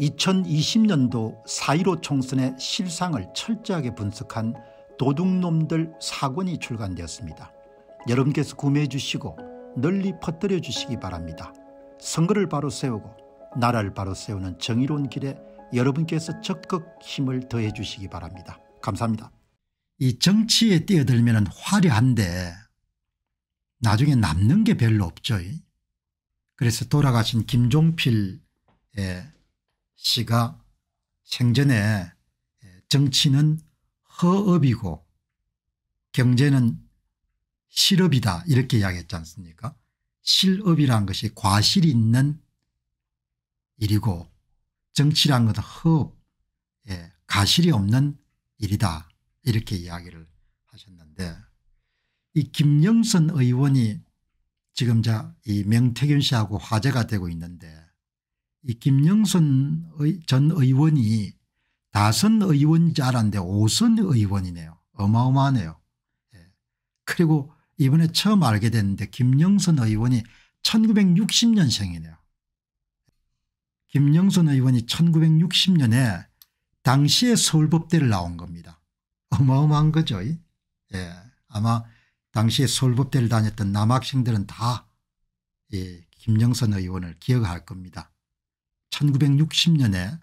2020년도 4.15 총선의 실상을 철저하게 분석한 도둑놈들 사권이 출간되었습니다. 여러분께서 구매해 주시고 널리 퍼뜨려 주시기 바랍니다. 선거를 바로 세우고 나라를 바로 세우는 정의로운 길에 여러분께서 적극 힘을 더해 주시기 바랍니다. 감사합니다. 이 정치에 뛰어들면 화려한데 나중에 남는 게 별로 없죠. 그래서 돌아가신 김종필의 씨가 생전에 예, 정치는 허업이고 경제는 실업이다 이렇게 이야기했지 않습니까 실업이란 것이 과실이 있는 일이고 정치란 것은 허업 예, 가실이 없는 일이다 이렇게 이야기를 하셨는데 이 김영선 의원이 지금 자이 명태균 씨하고 화제가 되고 있는데 이김영선전 의원이 다선 의원자란데 오선 의원이네요. 어마어마하네요. 예. 그리고 이번에 처음 알게 됐는데 김영선 의원이 1960년생이네요. 김영선 의원이 1960년에 당시에 서울법대를 나온 겁니다. 어마어마한 거죠. 예. 아마 당시에 서울법대를 다녔던 남학생들은 다 예. 김영선 의원을 기억할 겁니다. 1960년에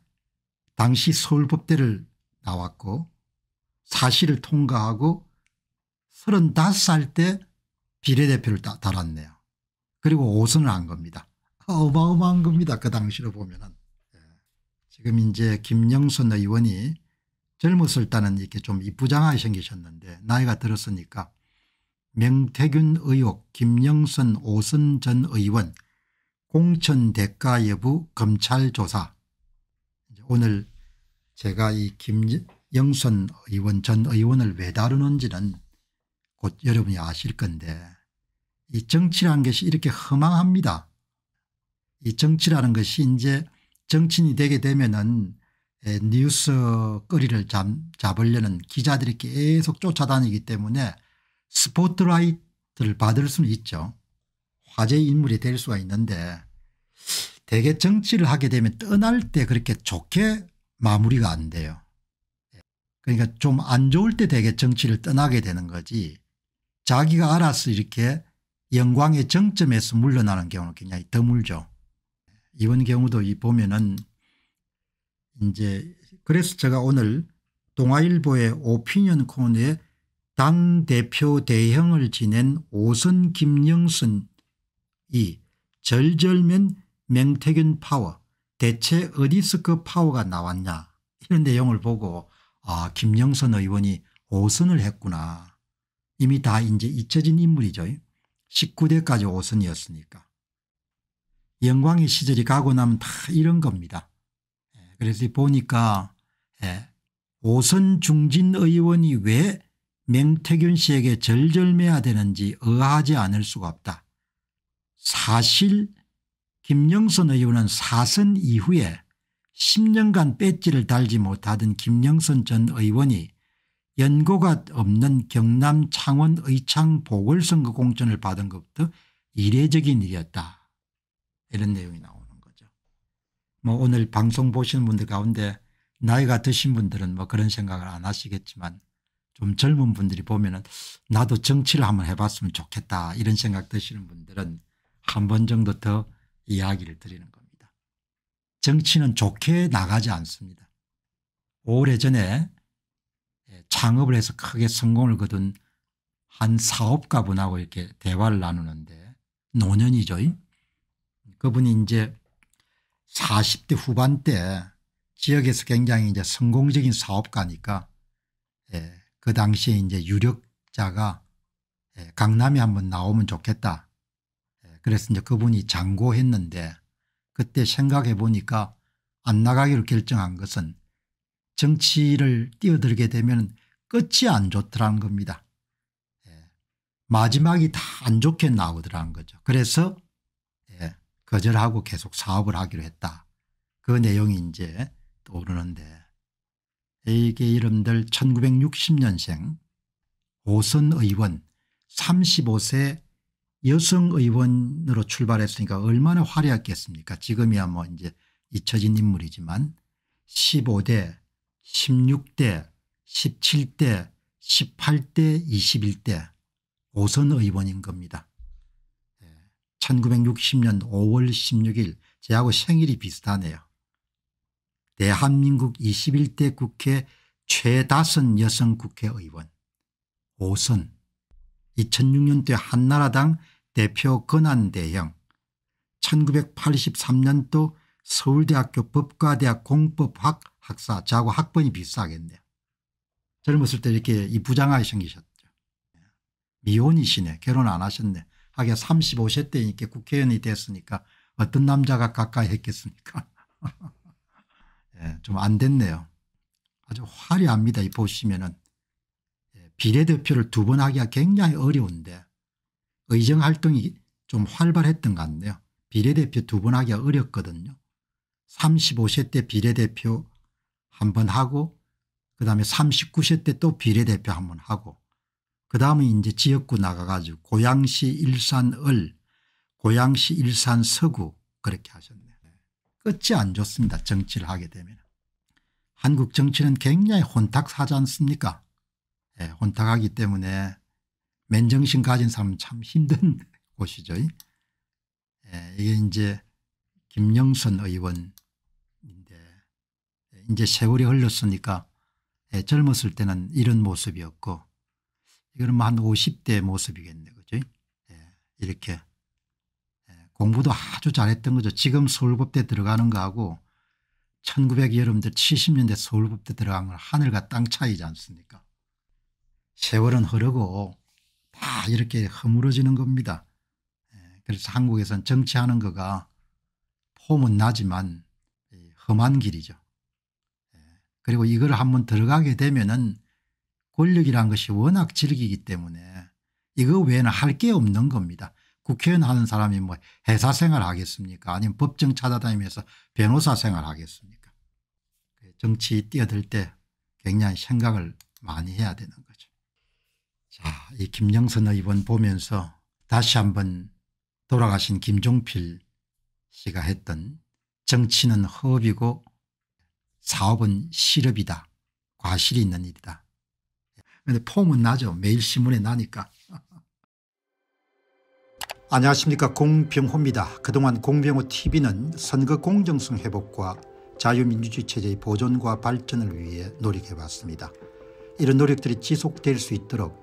당시 서울법대를 나왔고 사실을 통과하고 35살 때 비례대표를 달았네요. 그리고 5선을 한 겁니다. 어마어마한 겁니다. 그 당시로 보면은. 예. 지금 이제 김영선 의원이 젊었을 때는 이렇게 좀 이쁘장하게 생기셨는데 나이가 들었으니까 명태균 의혹 김영선 오선 전 의원 공천 대가 여부 검찰 조사 오늘 제가 이 김영선 의원 전 의원을 왜 다루는지는 곧 여러분이 아실 건데 이 정치라는 것이 이렇게 허망합니다. 이 정치라는 것이 이제 정치인이 되게 되면은 뉴스 거리를 잡, 잡으려는 기자들이 계속 쫓아다니기 때문에 스포트라이트를 받을 수는 있죠. 화제의 인물이 될 수가 있는데 대개 정치를 하게 되면 떠날 때 그렇게 좋게 마무리가 안 돼요. 그러니까 좀 안 좋을 때 되게 정치를 떠나게 되는 거지 자기가 알아서 이렇게 영광의 정점에서 물러나는 경우는 굉장히 드물죠. 이번 경우도 이 보면은 이제 그래서 제가 오늘 동아일보의 오피니언 코너에 당대표 대형을 지낸 오선 김영선 2. 절절면 맹태균 파워 대체 어디서 그 파워가 나왔냐 이런 내용을 보고 아 김영선 의원이 5선을 했구나. 이미 다 이제 잊혀진 인물이죠. 19대까지 5선이었으니까. 영광의 시절이 가고 나면 다 이런 겁니다. 예, 그래서 보니까 5선 예, 중진 의원이 왜 맹태균 씨에게 절절매야 되는지 의아하지 않을 수가 없다. 사실 김영선 의원은 사선 이후에 10년간 배지를 달지 못하던 김영선 전 의원이 연고가 없는 경남 창원 의창 보궐선거 공천을 받은 것부터 이례적인 일이었다 이런 내용이 나오는 거죠. 뭐 오늘 방송 보시는 분들 가운데 나이가 드신 분들은 뭐 그런 생각을 안 하시겠지만 좀 젊은 분들이 보면 은 나도 정치를 한번 해봤으면 좋겠다 이런 생각 드시는 분들은 한번 정도 더 이야기를 드리는 겁니다. 정치는 좋게 나가지 않습니다. 오래전에 예, 창업을 해서 크게 성공을 거둔 한 사업가분하고 이렇게 대화를 나누는데 노년이죠. 그분이 이제 40대 후반때 지역에서 굉장히 이제 성공적인 사업가니까 예, 그 당시에 이제 유력자가 예, 강남에 한번 나오면 좋겠다 그래서 이제 그분이 장고했는데 그때 생각해 보니까 안 나가기로 결정한 것은 정치를 뛰어들게 되면 끝이 안 좋더라는 겁니다. 예. 마지막이 다 안 좋게 나오더라는 거죠. 그래서 예. 거절하고 계속 사업을 하기로 했다. 그 내용이 이제 떠오르는데 이게 이름들 1960년생 오선 의원 35세 여성 의원으로 출발했으니까 얼마나 화려했겠습니까 지금이야 뭐 이제 잊혀진 인물이지만 15대 16대 17대 18대 21대 5선 의원인 겁니다. 1960년 5월 16일 제하고 생일이 비슷하네요. 대한민국 21대 국회 최다선 여성 국회의원 5선 2 0 0 6년도에 한나라당 대표 권한대행 1983년도 서울대학교 법과대학 공법학 학사 자고 학번이 비슷하겠네요. 젊었을 때 이렇게 이 부장하게 생기셨죠. 미혼이시네 결혼 안 하셨네. 하기 35세 때 이렇게 국회의원이 됐으니까 어떤 남자가 가까이 했겠습니까 예, 좀안 됐네요. 아주 화려합니다. 이 보시면은 비례대표를 두 번 하기가 굉장히 어려운데 의정활동이 좀 활발했던 것 같네요. 비례대표 두 번 하기가 어렵거든요. 35세 때 비례대표 한 번 하고 그다음에 39세 때 또 비례대표 한 번 하고 그다음에 이제 지역구 나가가지고 고양시 일산을 고양시 일산 서구 그렇게 하셨네요. 네. 끝이 안 좋습니다. 정치를 하게 되면. 한국 정치는 굉장히 혼탁사지 않습니까 예, 혼탁하기 때문에 맨정신 가진 사람은 참 힘든 곳이죠. 예, 이게 이제 김영선 의원인데 이제 세월이 흘렀으니까 예, 젊었을 때는 이런 모습이었고 이거는 뭐 한 50대 모습이겠네 그죠 이렇게 공부도 아주 잘했던 거죠 지금 서울법대 들어가는 거하고 1900 여러분들 70년대 서울법대 들어간 건 하늘과 땅 차이지 않습니까 세월은 흐르고 다 이렇게 허물어지는 겁니다. 예, 그래서 한국에선 정치하는 거가 폼은 나지만 험한 길이죠. 예, 그리고 이걸 한번 들어가게 되면은 권력이란 것이 워낙 질기기 때문에 이거 외에는 할 게 없는 겁니다. 국회의원 하는 사람이 뭐 회사 생활 하겠습니까 아니면 법정 찾아다니면서 변호사 생활 하겠습니까 그 정치 뛰어들 때 굉장히 생각을 많이 해야 되는 거죠. 자, 이 김영선 의원 보면서 다시 한번 돌아가신 김종필 씨가 했던 정치는 허업이고 사업은 실업이다. 과실이 있는 일이다. 그데 폼은 나죠. 매일신문에 나니까. 안녕하십니까 공병호입니다. 그동안 공병호TV는 선거 공정성 회복과 자유민주주의 체제의 보존과 발전을 위해 노력해왔습니다. 이런 노력들이 지속될 수 있도록